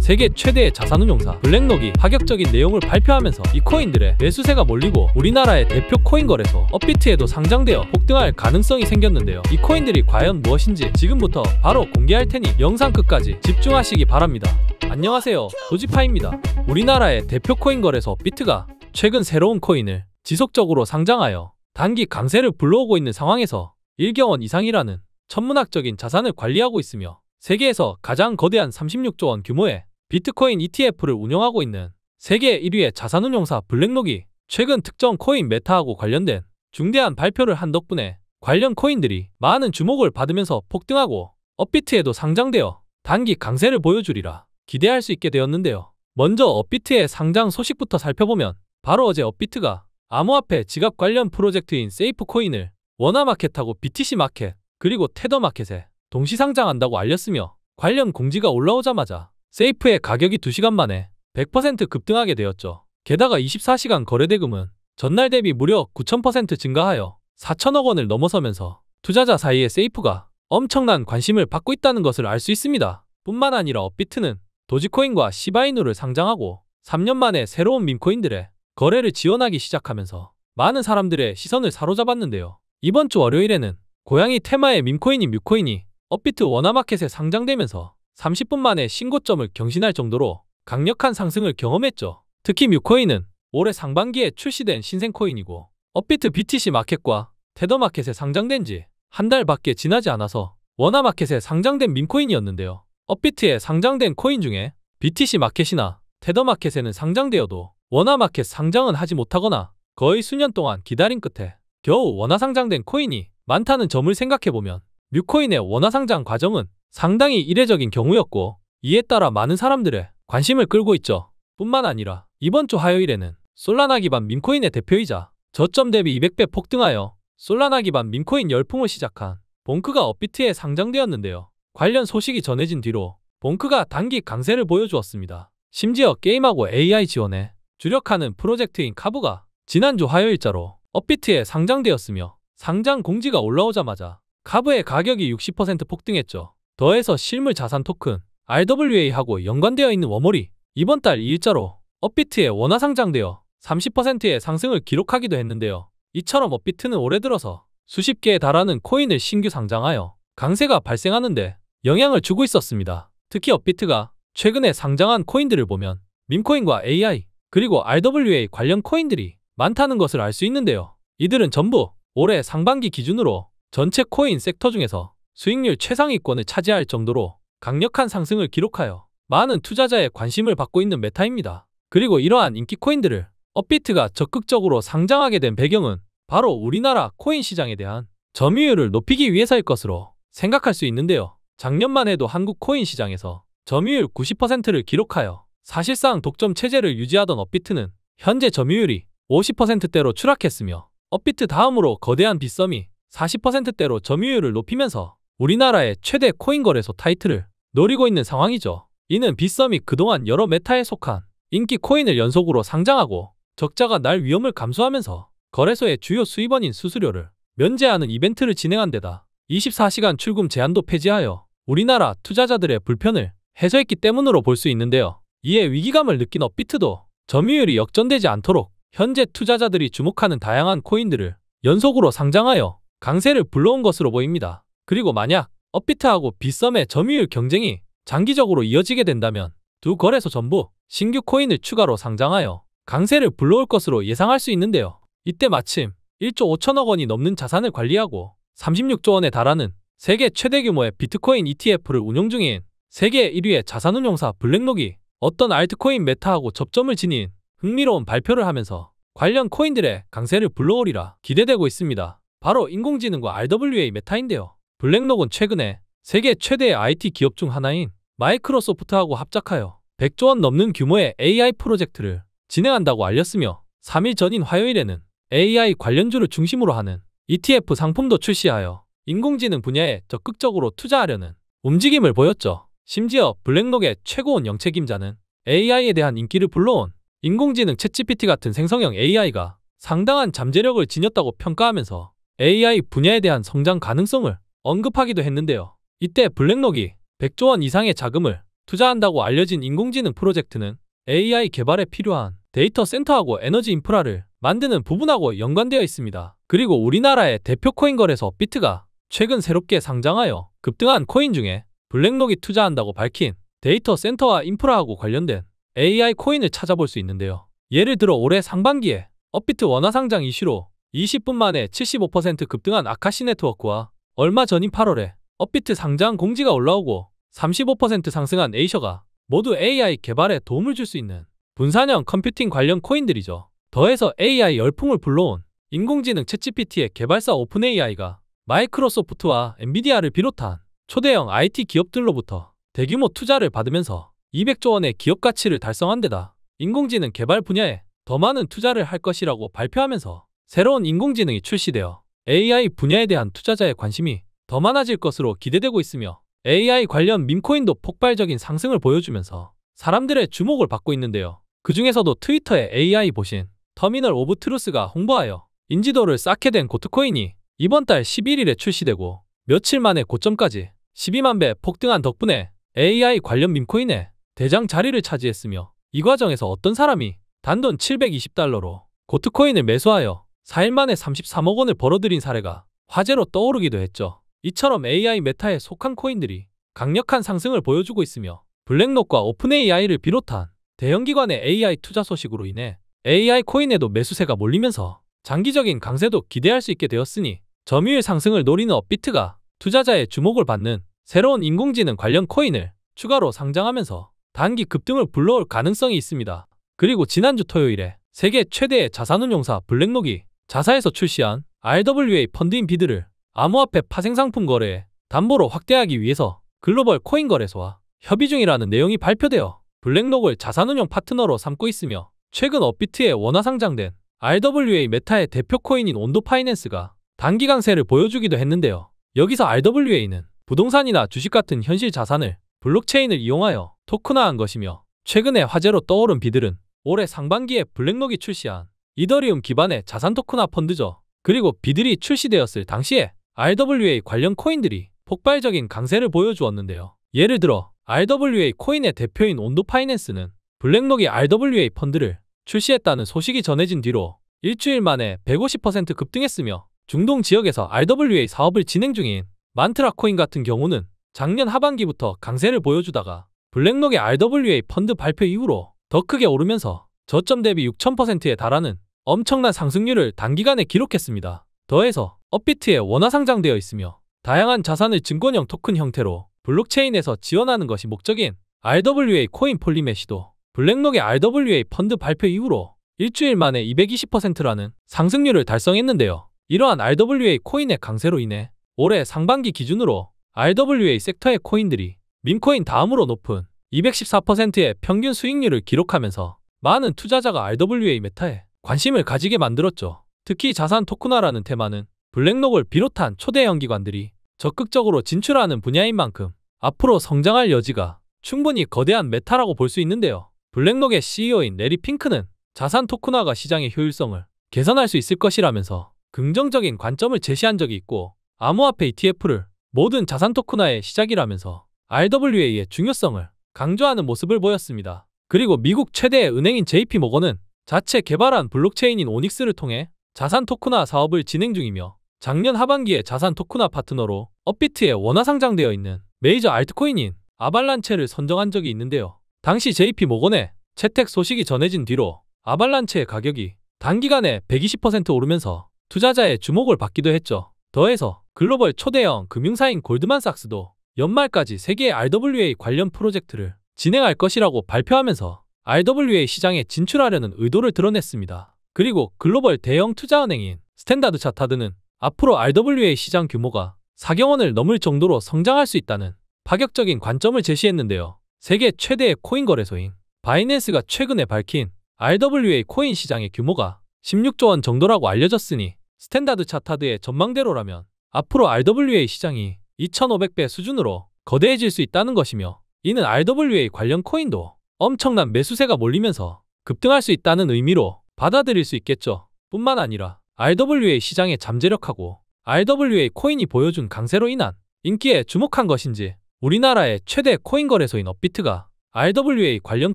세계 최대의 자산운용사 블랙록이 파격적인 내용을 발표하면서 이 코인들의 매수세가 몰리고 우리나라의 대표 코인 거래소 업비트에도 상장되어 폭등할 가능성이 생겼는데요. 이 코인들이 과연 무엇인지 지금부터 바로 공개할 테니 영상 끝까지 집중하시기 바랍니다. 안녕하세요. 도지파입니다. 우리나라의 대표 코인 거래소 업 비트가 최근 새로운 코인을 지속적으로 상장하여 단기 강세를 불러오고 있는 상황에서 1경원 이상이라는 천문학적인 자산을 관리하고 있으며 세계에서 가장 거대한 36조 원 규모의 비트코인 ETF를 운영하고 있는 세계 1위의 자산운용사 블랙록이 최근 특정 코인 메타하고 관련된 중대한 발표를 한 덕분에 관련 코인들이 많은 주목을 받으면서 폭등하고 업비트에도 상장되어 단기 강세를 보여주리라 기대할 수 있게 되었는데요. 먼저 업비트의 상장 소식부터 살펴보면 바로 어제 업비트가 암호화폐 지갑 관련 프로젝트인 세이프코인을 원화마켓하고 BTC마켓 그리고 테더마켓에 동시상장한다고 알렸으며 관련 공지가 올라오자마자 세이프의 가격이 2시간 만에 100% 급등하게 되었죠. 게다가 24시간 거래대금은 전날 대비 무려 9,000% 증가하여 4천억 원을 넘어서면서 투자자 사이에 세이프가 엄청난 관심을 받고 있다는 것을 알 수 있습니다. 뿐만 아니라 업비트는 도지코인과 시바이누를 상장하고 3년 만에 새로운 민코인들의 거래를 지원하기 시작하면서 많은 사람들의 시선을 사로잡았는데요. 이번 주 월요일에는 고양이 테마의 민코인인 뮤코인이 업비트 원화마켓에 상장되면서 30분 만에 신고점을 경신할 정도로 강력한 상승을 경험했죠. 특히 뮤코인은 올해 상반기에 출시된 신생코인이고 업비트 BTC 마켓과 테더마켓에 상장된 지 한 달밖에 지나지 않아서 원화마켓에 상장된 민코인이었는데요. 업비트에 상장된 코인 중에 BTC 마켓이나 테더마켓에는 상장되어도 원화마켓 상장은 하지 못하거나 거의 수년 동안 기다린 끝에 겨우 원화 상장된 코인이 많다는 점을 생각해보면 뮤코인의 원화상장 과정은 상당히 이례적인 경우였고 이에 따라 많은 사람들의 관심을 끌고 있죠. 뿐만 아니라 이번 주 화요일에는 솔라나 기반 민코인의 대표이자 저점 대비 200배 폭등하여 솔라나 기반 민코인 열풍을 시작한 봉크가 업비트에 상장되었는데요. 관련 소식이 전해진 뒤로 봉크가 단기 강세를 보여주었습니다. 심지어 게임하고 AI 지원에 주력하는 프로젝트인 카브가 지난주 화요일자로 업비트에 상장되었으며 상장 공지가 올라오자마자 카브의 가격이 60% 폭등했죠. 더해서 실물 자산 토큰 RWA하고 연관되어 있는 워몰이 이번 달 2일자로 업비트에 원화 상장되어 30%의 상승을 기록하기도 했는데요. 이처럼 업비트는 올해 들어서 수십 개에 달하는 코인을 신규 상장하여 강세가 발생하는데 영향을 주고 있었습니다. 특히 업비트가 최근에 상장한 코인들을 보면 민코인과 AI 그리고 RWA 관련 코인들이 많다는 것을 알 수 있는데요. 이들은 전부 올해 상반기 기준으로 전체 코인 섹터 중에서 수익률 최상위권을 차지할 정도로 강력한 상승을 기록하여 많은 투자자의 관심을 받고 있는 메타입니다. 그리고 이러한 인기 코인들을 업비트가 적극적으로 상장하게 된 배경은 바로 우리나라 코인 시장에 대한 점유율을 높이기 위해서일 것으로 생각할 수 있는데요. 작년만 해도 한국 코인 시장에서 점유율 90%를 기록하여 사실상 독점 체제를 유지하던 업비트는 현재 점유율이 50%대로 추락했으며 업비트 다음으로 거대한 빗썸이 40%대로 점유율을 높이면서 우리나라의 최대 코인 거래소 타이틀을 노리고 있는 상황이죠. 이는 빗썸이 그동안 여러 메타에 속한 인기 코인을 연속으로 상장하고 적자가 날 위험을 감수하면서 거래소의 주요 수입원인 수수료를 면제하는 이벤트를 진행한 데다 24시간 출금 제한도 폐지하여 우리나라 투자자들의 불편을 해소했기 때문으로 볼 수 있는데요. 이에 위기감을 느낀 업비트도 점유율이 역전되지 않도록 현재 투자자들이 주목하는 다양한 코인들을 연속으로 상장하여 강세를 불러온 것으로 보입니다. 그리고 만약 업비트하고 빗썸의 점유율 경쟁이 장기적으로 이어지게 된다면 두 거래소 전부 신규 코인을 추가로 상장하여 강세를 불러올 것으로 예상할 수 있는데요. 이때 마침 1조 5천억 원이 넘는 자산을 관리하고 36조 원에 달하는 세계 최대 규모의 비트코인 ETF를 운영 중인 세계 1위의 자산운용사 블랙록이 어떤 알트코인 메타하고 접점을 지닌 흥미로운 발표를 하면서 관련 코인들의 강세를 불러오리라 기대되고 있습니다. 바로 인공지능과 RWA 메타인데요. 블랙록은 최근에 세계 최대의 IT 기업 중 하나인 마이크로소프트하고 합작하여 100조 원 넘는 규모의 AI 프로젝트를 진행한다고 알렸으며 3일 전인 화요일에는 AI 관련주를 중심으로 하는 ETF 상품도 출시하여 인공지능 분야에 적극적으로 투자하려는 움직임을 보였죠. 심지어 블랙록의 최고원 영책임자는 AI에 대한 인기를 불러온 인공지능 채 g p t 같은 생성형 AI가 상당한 잠재력을 지녔다고 평가하면서 AI 분야에 대한 성장 가능성을 언급하기도 했는데요. 이때 블랙록이 100조 원 이상의 자금을 투자한다고 알려진 인공지능 프로젝트는 AI 개발에 필요한 데이터 센터하고 에너지 인프라를 만드는 부분하고 연관되어 있습니다. 그리고 우리나라의 대표 코인 거래소 비트가 최근 새롭게 상장하여 급등한 코인 중에 블랙록이 투자한다고 밝힌 데이터 센터와 인프라하고 관련된 AI 코인을 찾아볼 수 있는데요. 예를 들어 올해 상반기에 업비트 원화 상장 이슈로 20분 만에 75% 급등한 아카시 네트워크와 얼마 전인 8월에 업비트 상장 공지가 올라오고 35% 상승한 에이셔가 모두 AI 개발에 도움을 줄 수 있는 분산형 컴퓨팅 관련 코인들이죠. 더해서 AI 열풍을 불러온 인공지능 채 g p t 의 개발사 오픈AI가 마이크로소프트와 엔비디아를 비롯한 초대형 IT 기업들로부터 대규모 투자를 받으면서 200조 원의 기업 가치를 달성한 데다 인공지능 개발 분야에 더 많은 투자를 할 것이라고 발표하면서 새로운 인공지능이 출시되어 AI 분야에 대한 투자자의 관심이 더 많아질 것으로 기대되고 있으며 AI 관련 민코인도 폭발적인 상승을 보여주면서 사람들의 주목을 받고 있는데요. 그 중에서도 트위터의 AI 보신 터미널 오브 트루스가 홍보하여 인지도를 쌓게 된 고트코인이 이번 달 11일에 출시되고 며칠 만에 고점까지 12만 배 폭등한 덕분에 AI 관련 민코인의 대장 자리를 차지했으며 이 과정에서 어떤 사람이 단돈 720달러로 고트코인을 매수하여 4일 만에 33억 원을 벌어들인 사례가 화제로 떠오르기도 했죠. 이처럼 AI 메타에 속한 코인들이 강력한 상승을 보여주고 있으며 블랙록과 오픈AI를 비롯한 대형기관의 AI 투자 소식으로 인해 AI 코인에도 매수세가 몰리면서 장기적인 강세도 기대할 수 있게 되었으니 점유율 상승을 노리는 업비트가 투자자의 주목을 받는 새로운 인공지능 관련 코인을 추가로 상장하면서 단기 급등을 불러올 가능성이 있습니다. 그리고 지난주 토요일에 세계 최대의 자산운용사 블랙록이 자사에서 출시한 RWA 펀드인 비드를 암호화폐 파생상품 거래에 담보로 확대하기 위해서 글로벌 코인 거래소와 협의 중이라는 내용이 발표되어 블랙록을 자산운용 파트너로 삼고 있으며 최근 업비트에 원화 상장된 RWA 메타의 대표 코인인 온도 파이낸스가 단기 간세를 보여주기도 했는데요. 여기서 RWA는 부동산이나 주식 같은 현실 자산을 블록체인을 이용하여 토크나한 것이며 최근에 화제로 떠오른 비들은 올해 상반기에 블랙록이 출시한 이더리움 기반의 자산 토큰화 펀드죠. 그리고 비들이 출시되었을 당시에 RWA 관련 코인들이 폭발적인 강세를 보여주었는데요. 예를 들어 RWA 코인의 대표인 온도 파이낸스는 블랙록이 RWA 펀드를 출시했다는 소식이 전해진 뒤로 일주일 만에 150% 급등했으며 중동 지역에서 RWA 사업을 진행 중인 만트라 코인 같은 경우는 작년 하반기부터 강세를 보여주다가 블랙록의 RWA 펀드 발표 이후로 더 크게 오르면서 저점 대비 6,000%에 달하는 엄청난 상승률을 단기간에 기록했습니다. 더해서 업비트에 원화 상장되어 있으며 다양한 자산을 증권형 토큰 형태로 블록체인에서 지원하는 것이 목적인 RWA 코인 폴리메시도 블랙록의 RWA 펀드 발표 이후로 일주일 만에 220%라는 상승률을 달성했는데요. 이러한 RWA 코인의 강세로 인해 올해 상반기 기준으로 RWA 섹터의 코인들이 민코인 다음으로 높은 214%의 평균 수익률을 기록하면서 많은 투자자가 RWA 메타에 관심을 가지게 만들었죠. 특히 자산 토크나라는 테마는 블랙록을 비롯한 초대 연기관들이 적극적으로 진출하는 분야인 만큼 앞으로 성장할 여지가 충분히 거대한 메타라고 볼 수 있는데요. 블랙록의 CEO인 레리 핑크는 자산 토크나가 시장의 효율성을 개선할 수 있을 것이라면서 긍정적인 관점을 제시한 적이 있고 암호화폐 ETF를 모든 자산 토크나의 시작이라면서 RWA의 중요성을 강조하는 모습을 보였습니다. 그리고 미국 최대의 은행인 JP모건은 자체 개발한 블록체인인 오닉스를 통해 자산 토크나 사업을 진행 중이며 작년 하반기에 자산 토크나 파트너로 업비트에 원화 상장되어 있는 메이저 알트코인인 아발란체를 선정한 적이 있는데요. 당시 JP 모건에 채택 소식이 전해진 뒤로 아발란체의 가격이 단기간에 120% 오르면서 투자자의 주목을 받기도 했죠. 더해서 글로벌 초대형 금융사인 골드만삭스도 연말까지 세계의 RWA 관련 프로젝트를 진행할 것이라고 발표하면서 RWA 시장에 진출하려는 의도를 드러냈습니다. 그리고 글로벌 대형 투자은행인 스탠다드 차타드는 앞으로 RWA 시장 규모가 4경 원을 넘을 정도로 성장할 수 있다는 파격적인 관점을 제시했는데요. 세계 최대의 코인 거래소인 바이낸스가 최근에 밝힌 RWA 코인 시장의 규모가 16조 원 정도라고 알려졌으니 스탠다드 차타드의 전망대로라면 앞으로 RWA 시장이 2,500배 수준으로 거대해질 수 있다는 것이며 이는 RWA 관련 코인도 엄청난 매수세가 몰리면서 급등할 수 있다는 의미로 받아들일 수 있겠죠. 뿐만 아니라 RWA 시장의 잠재력하고 RWA 코인이 보여준 강세로 인한 인기에 주목한 것인지 우리나라의 최대 코인 거래소인 업비트가 RWA 관련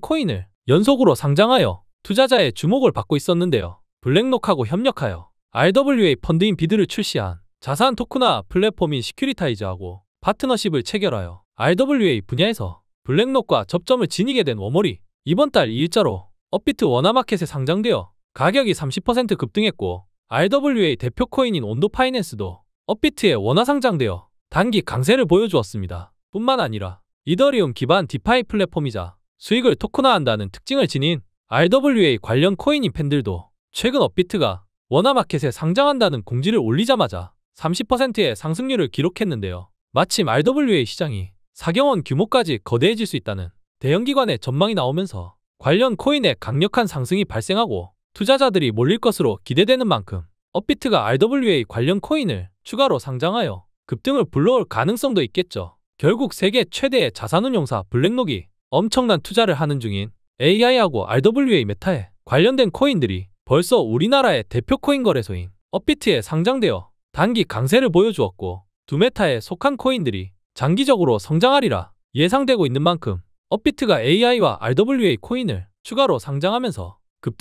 코인을 연속으로 상장하여 투자자의 주목을 받고 있었는데요. 블랙록하고 협력하여 RWA 펀드인 비드를 출시한 자산 토크나 플랫폼인 시큐리타이즈하고 파트너십을 체결하여 RWA 분야에서 블랙록과 접점을 지니게 된 워머리 이번 달 2일자로 업비트 원화마켓에 상장되어 가격이 30% 급등했고 RWA 대표 코인인 온도 파이낸스도 업비트에 원화 상장되어 단기 강세를 보여주었습니다. 뿐만 아니라 이더리움 기반 디파이 플랫폼이자 수익을 토크화한다는 특징을 지닌 RWA 관련 코인인 팬들도 최근 업비트가 원화마켓에 상장한다는 공지를 올리자마자 30%의 상승률을 기록했는데요. 마침 RWA 시장이 사경원 규모까지 거대해질 수 있다는 대형기관의 전망이 나오면서 관련 코인의 강력한 상승이 발생하고 투자자들이 몰릴 것으로 기대되는 만큼 업비트가 RWA 관련 코인을 추가로 상장하여 급등을 불러올 가능성도 있겠죠. 결국 세계 최대의 자산운용사 블랙록이 엄청난 투자를 하는 중인 AI하고 RWA 메타에 관련된 코인들이 벌써 우리나라의 대표 코인 거래소인 업비트에 상장되어 단기 강세를 보여주었고 두 메타에 속한 코인들이 장기적으로 성장하리라 예상되고 있는 만큼 업비트가 AI와 RWA 코인을 추가로 상장하면서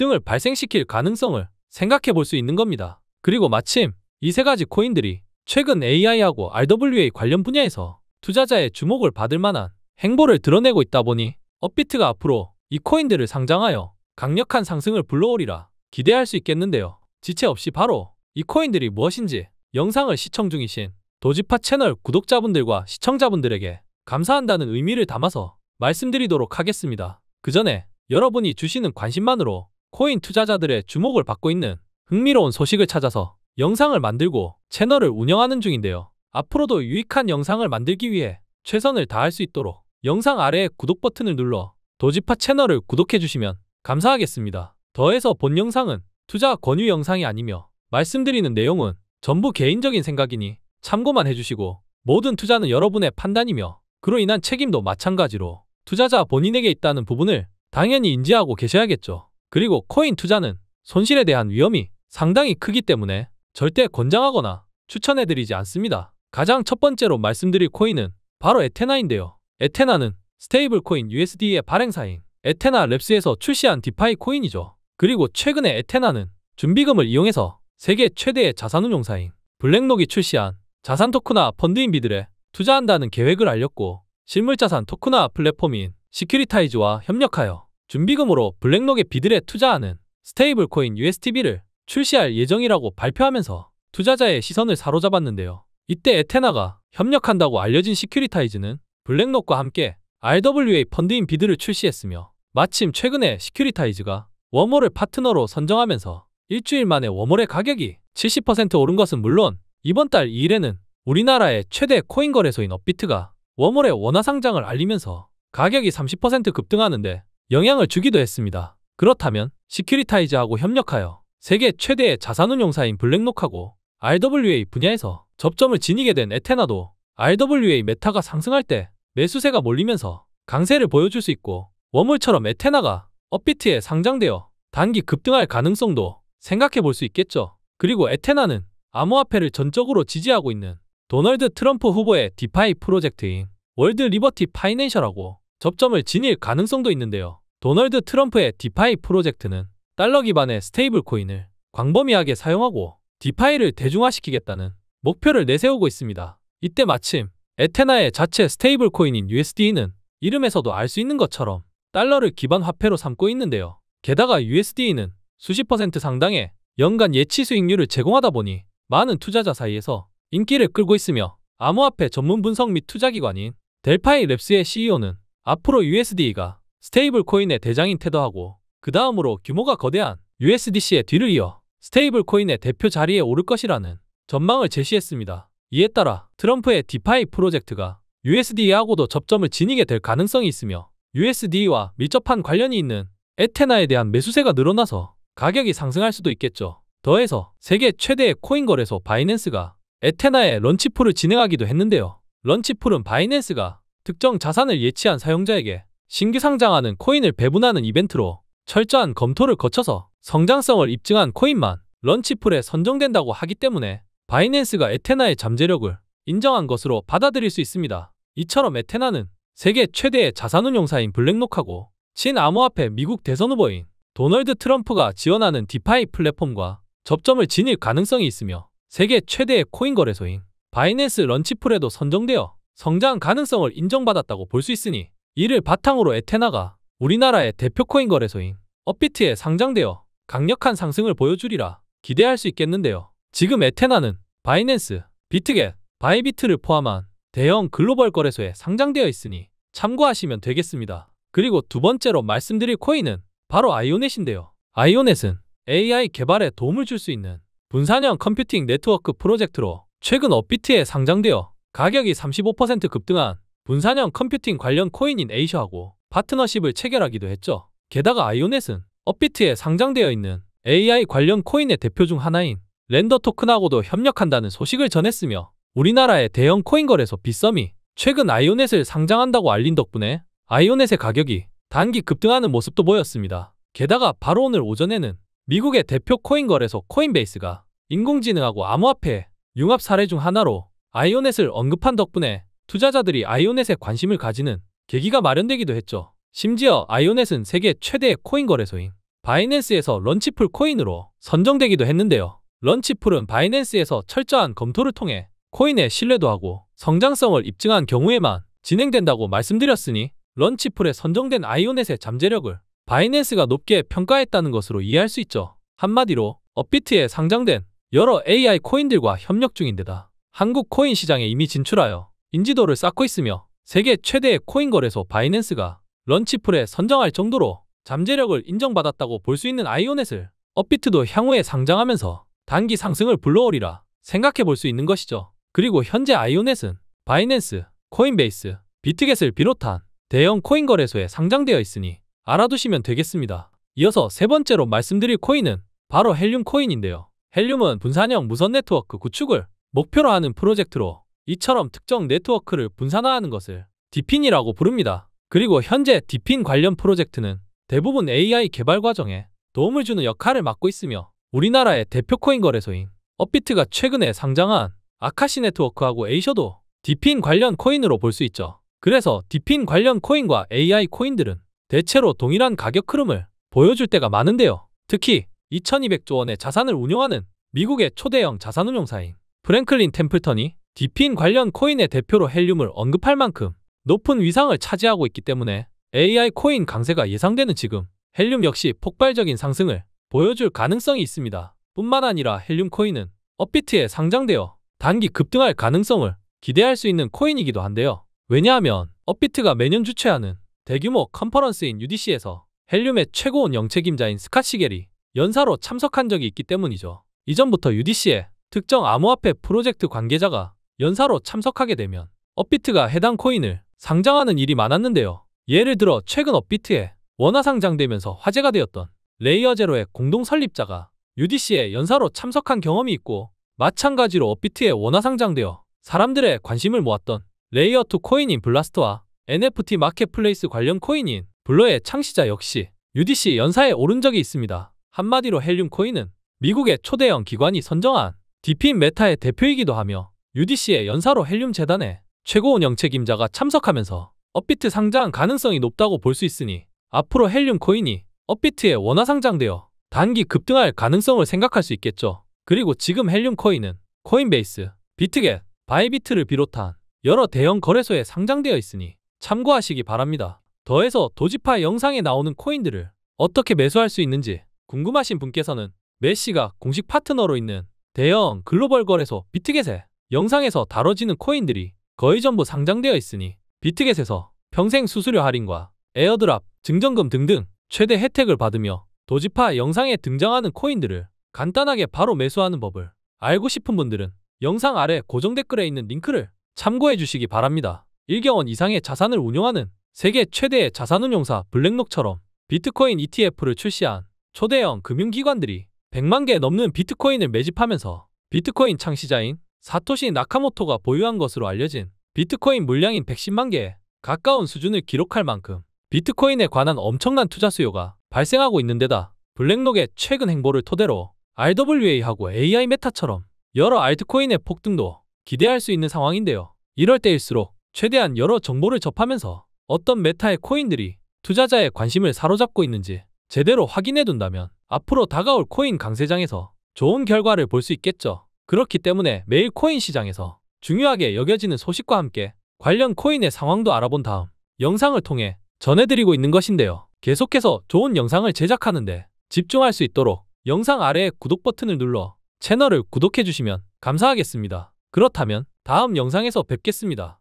급등을 발생시킬 가능성을 생각해 볼 수 있는 겁니다. 그리고 마침 이 세 가지 코인들이 최근 AI하고 RWA 관련 분야에서 투자자의 주목을 받을 만한 행보를 드러내고 있다 보니 업비트가 앞으로 이 코인들을 상장하여 강력한 상승을 불러오리라 기대할 수 있겠는데요. 지체 없이 바로 이 코인들이 무엇인지 영상을 시청 중이신 도지파 채널 구독자분들과 시청자분들에게 감사한다는 의미를 담아서 말씀드리도록 하겠습니다. 그 전에 여러분이 주시는 관심만으로 코인 투자자들의 주목을 받고 있는 흥미로운 소식을 찾아서 영상을 만들고 채널을 운영하는 중인데요. 앞으로도 유익한 영상을 만들기 위해 최선을 다할 수 있도록 영상 아래의 구독 버튼을 눌러 도지파 채널을 구독해주시면 감사하겠습니다. 더해서 본 영상은 투자 권유 영상이 아니며 말씀드리는 내용은 전부 개인적인 생각이니 참고만 해주시고 모든 투자는 여러분의 판단이며 그로 인한 책임도 마찬가지로 투자자 본인에게 있다는 부분을 당연히 인지하고 계셔야겠죠. 그리고 코인 투자는 손실에 대한 위험이 상당히 크기 때문에 절대 권장하거나 추천해드리지 않습니다. 가장 첫 번째로 말씀드릴 코인은 바로 에테나인데요. 에테나는 스테이블 코인 USD의 발행사인 에테나 랩스에서 출시한 디파이 코인이죠. 그리고 최근에 에테나는 준비금을 이용해서 세계 최대의 자산운용사인 블랙록이 출시한 자산 토크나 펀드인비들에 투자한다는 계획을 알렸고 실물자산 토크나 플랫폼인 시큐리타이즈와 협력하여 준비금으로 블랙록의 비들에 투자하는 스테이블코인 USTB를 출시할 예정이라고 발표하면서 투자자의 시선을 사로잡았는데요. 이때 에테나가 협력한다고 알려진 시큐리타이즈는 블랙록과 함께 RWA 펀드인 비드를 출시했으며 마침 최근에 시큐리타이즈가 워몰을 파트너로 선정하면서 일주일 만에 워몰의 가격이 70% 오른 것은 물론 이번 달 2일에는 우리나라의 최대 코인 거래소인 업비트가 워몰의 원화 상장을 알리면서 가격이 30% 급등하는데 영향을 주기도 했습니다. 그렇다면 시큐리타이즈하고 협력하여 세계 최대의 자산운용사인 블랙록하고 RWA 분야에서 접점을 지니게 된 에테나도 RWA 메타가 상승할 때 매수세가 몰리면서 강세를 보여줄 수 있고 워몰처럼 에테나가 업비트에 상장되어 단기 급등할 가능성도 생각해 볼 수 있겠죠. 그리고 에테나는 암호화폐를 전적으로 지지하고 있는 도널드 트럼프 후보의 디파이 프로젝트인 월드 리버티 파이낸셜하고 접점을 지닐 가능성도 있는데요. 도널드 트럼프의 디파이 프로젝트는 달러 기반의 스테이블 코인을 광범위하게 사용하고 디파이를 대중화시키겠다는 목표를 내세우고 있습니다. 이때 마침 에테나의 자체 스테이블 코인인 USD는 이름에서도 알 수 있는 것처럼 달러를 기반 화폐로 삼고 있는데요. 게다가 USD는 수십 퍼센트 상당의 연간 예치 수익률을 제공하다 보니 많은 투자자 사이에서 인기를 끌고 있으며 암호화폐 전문 분석 및 투자기관인 델파이 랩스의 CEO는 앞으로 USD가 스테이블 코인의 대장인 태도하고그 다음으로 규모가 거대한 USDC의 뒤를 이어 스테이블 코인의 대표 자리에 오를 것이라는 전망을 제시했습니다. 이에 따라 트럼프의 디파이 프로젝트가 USD하고도 접점을 지니게 될 가능성이 있으며 USD와 밀접한 관련이 있는 에테나에 대한 매수세가 늘어나서 가격이 상승할 수도 있겠죠. 더해서 세계 최대의 코인 거래소 바이낸스가 에테나의 런치풀을 진행하기도 했는데요. 런치풀은 바이낸스가 특정 자산을 예치한 사용자에게 신규 상장하는 코인을 배분하는 이벤트로 철저한 검토를 거쳐서 성장성을 입증한 코인만 런치풀에 선정된다고 하기 때문에 바이낸스가 에테나의 잠재력을 인정한 것으로 받아들일 수 있습니다. 이처럼 에테나는 세계 최대의 자산운용사인 블랙록하고 친암호화폐 미국 대선 후보인 도널드 트럼프가 지원하는 디파이 플랫폼과 접점을 지닐 가능성이 있으며 세계 최대의 코인 거래소인 바이낸스 런치풀에도 선정되어 성장 가능성을 인정받았다고 볼 수 있으니 이를 바탕으로 에테나가 우리나라의 대표 코인 거래소인 업비트에 상장되어 강력한 상승을 보여주리라 기대할 수 있겠는데요. 지금 에테나는 바이낸스, 비트겟, 바이비트를 포함한 대형 글로벌 거래소에 상장되어 있으니 참고하시면 되겠습니다. 그리고 두 번째로 말씀드릴 코인은 바로 아이오넷인데요. 아이오넷은 AI 개발에 도움을 줄 수 있는 분산형 컴퓨팅 네트워크 프로젝트로 최근 업비트에 상장되어 가격이 35% 급등한 분산형 컴퓨팅 관련 코인인 에이셔하고 파트너십을 체결하기도 했죠. 게다가 아이오넷은 업비트에 상장되어 있는 AI 관련 코인의 대표 중 하나인 랜더 토큰하고도 협력한다는 소식을 전했으며 우리나라의 대형 코인 거래소 빗썸이 최근 아이오넷을 상장한다고 알린 덕분에 아이오넷의 가격이 단기 급등하는 모습도 보였습니다. 게다가 바로 오늘 오전에는 미국의 대표 코인 거래소 코인베이스가 인공지능하고 암호화폐 융합 사례 중 하나로 아이오넷을 언급한 덕분에 투자자들이 아이오넷에 관심을 가지는 계기가 마련되기도 했죠. 심지어 아이오넷은 세계 최대의 코인 거래소인 바이낸스에서 런치풀 코인으로 선정되기도 했는데요. 런치풀은 바이낸스에서 철저한 검토를 통해 코인의 신뢰도 하고 성장성을 입증한 경우에만 진행된다고 말씀드렸으니 런치풀에 선정된 아이오넷의 잠재력을 바이낸스가 높게 평가했다는 것으로 이해할 수 있죠. 한마디로 업비트에 상장된 여러 AI 코인들과 협력 중인데다 한국 코인 시장에 이미 진출하여 인지도를 쌓고 있으며 세계 최대의 코인 거래소 바이낸스가 런치풀에 선정할 정도로 잠재력을 인정받았다고 볼 수 있는 아이오넷을 업비트도 향후에 상장하면서 단기 상승을 불러오리라 생각해 볼 수 있는 것이죠. 그리고 현재 아이오넷은 바이낸스, 코인베이스, 비트겟을 비롯한 대형 코인 거래소에 상장되어 있으니 알아두시면 되겠습니다. 이어서 세 번째로 말씀드릴 코인은 바로 헬륨 코인인데요. 헬륨은 분산형 무선 네트워크 구축을 목표로 하는 프로젝트로 이처럼 특정 네트워크를 분산화하는 것을 디핀이라고 부릅니다. 그리고 현재 디핀 관련 프로젝트는 대부분 AI 개발 과정에 도움을 주는 역할을 맡고 있으며 우리나라의 대표 코인 거래소인 업비트가 최근에 상장한 아카시 네트워크하고 에이셔도 디핀 관련 코인으로 볼 수 있죠. 그래서 디핀 관련 코인과 AI 코인들은 대체로 동일한 가격 흐름을 보여줄 때가 많은데요. 특히 2200조 원의 자산을 운용하는 미국의 초대형 자산운용사인 프랭클린 템플턴이 디핀 관련 코인의 대표로 헬륨을 언급할 만큼 높은 위상을 차지하고 있기 때문에 AI 코인 강세가 예상되는 지금 헬륨 역시 폭발적인 상승을 보여줄 가능성이 있습니다. 뿐만 아니라 헬륨 코인은 업비트에 상장되어 단기 급등할 가능성을 기대할 수 있는 코인이기도 한데요. 왜냐하면 업비트가 매년 주최하는 대규모 컨퍼런스인 UDC에서 헬륨의 최고온 영책임자인 스카시겔이 연사로 참석한 적이 있기 때문이죠. 이전부터 UDC의 특정 암호화폐 프로젝트 관계자가 연사로 참석하게 되면 업비트가 해당 코인을 상장하는 일이 많았는데요. 예를 들어 최근 업비트에 원화 상장되면서 화제가 되었던 레이어 제로의 공동 설립자가 u d c 에 연사로 참석한 경험이 있고 마찬가지로 업비트에 원화 상장되어 사람들의 관심을 모았던 레이어 2 코인인 블라스트와 NFT 마켓플레이스 관련 코인인 블러의 창시자 역시 UDC 연사에 오른 적이 있습니다. 한마디로 헬륨 코인은 미국의 초대형 기관이 선정한 디핀 메타의 대표이기도 하며 UDC의 연사로 헬륨 재단의 최고 운영 책임자가 참석하면서 업비트 상장 가능성이 높다고 볼 수 있으니 앞으로 헬륨 코인이 업비트에 원화 상장되어 단기 급등할 가능성을 생각할 수 있겠죠. 그리고 지금 헬륨 코인은 코인베이스, 비트겟, 바이비트를 비롯한 여러 대형 거래소에 상장되어 있으니 참고하시기 바랍니다. 더해서 도지파 영상에 나오는 코인들을 어떻게 매수할 수 있는지 궁금하신 분께서는 메시가 공식 파트너로 있는 대형 글로벌 거래소 비트겟에 영상에서 다뤄지는 코인들이 거의 전부 상장되어 있으니 비트겟에서 평생 수수료 할인과 에어드랍, 증정금 등등 최대 혜택을 받으며 도지파 영상에 등장하는 코인들을 간단하게 바로 매수하는 법을 알고 싶은 분들은 영상 아래 고정 댓글에 있는 링크를 참고해 주시기 바랍니다. 1경원 이상의 자산을 운용하는 세계 최대의 자산운용사 블랙록처럼 비트코인 ETF를 출시한 초대형 금융기관들이 100만 개 넘는 비트코인을 매집하면서 비트코인 창시자인 사토시 나카모토가 보유한 것으로 알려진 비트코인 물량인 110만 개에 가까운 수준을 기록할 만큼 비트코인에 관한 엄청난 투자 수요가 발생하고 있는 데다 블랙록의 최근 행보를 토대로 RWA하고 AI 메타처럼 여러 알트코인의 폭등도 기대할 수 있는 상황인데요. 이럴 때일수록 최대한 여러 정보를 접하면서 어떤 메타의 코인들이 투자자의 관심을 사로잡고 있는지 제대로 확인해둔다면 앞으로 다가올 코인 강세장에서 좋은 결과를 볼 수 있겠죠. 그렇기 때문에 매일 코인 시장에서 중요하게 여겨지는 소식과 함께 관련 코인의 상황도 알아본 다음 영상을 통해 전해드리고 있는 것인데요. 계속해서 좋은 영상을 제작하는데 집중할 수 있도록 영상 아래의 구독 버튼을 눌러 채널을 구독해주시면 감사하겠습니다. 그렇다면 다음 영상에서 뵙겠습니다.